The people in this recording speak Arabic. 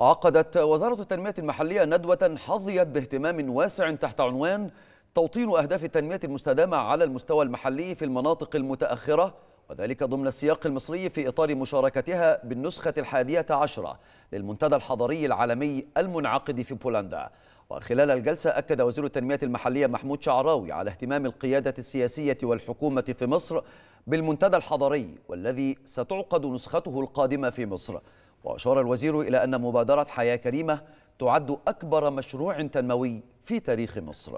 عقدت وزارة التنمية المحلية ندوة حظيت باهتمام واسع تحت عنوان توطين أهداف التنمية المستدامة على المستوى المحلي في المناطق المتأخرة وذلك ضمن السياق المصري في إطار مشاركتها بالنسخة الحادية عشرة للمنتدى الحضري العالمي المنعقد في بولندا وخلال الجلسة أكد وزير التنمية المحلية محمود شعراوي على اهتمام القيادة السياسية والحكومة في مصر بالمنتدى الحضري والذي ستعقد نسخته القادمة في مصر وأشار الوزير إلى أن مبادرة حياة كريمة تعد أكبر مشروع تنموي في تاريخ مصر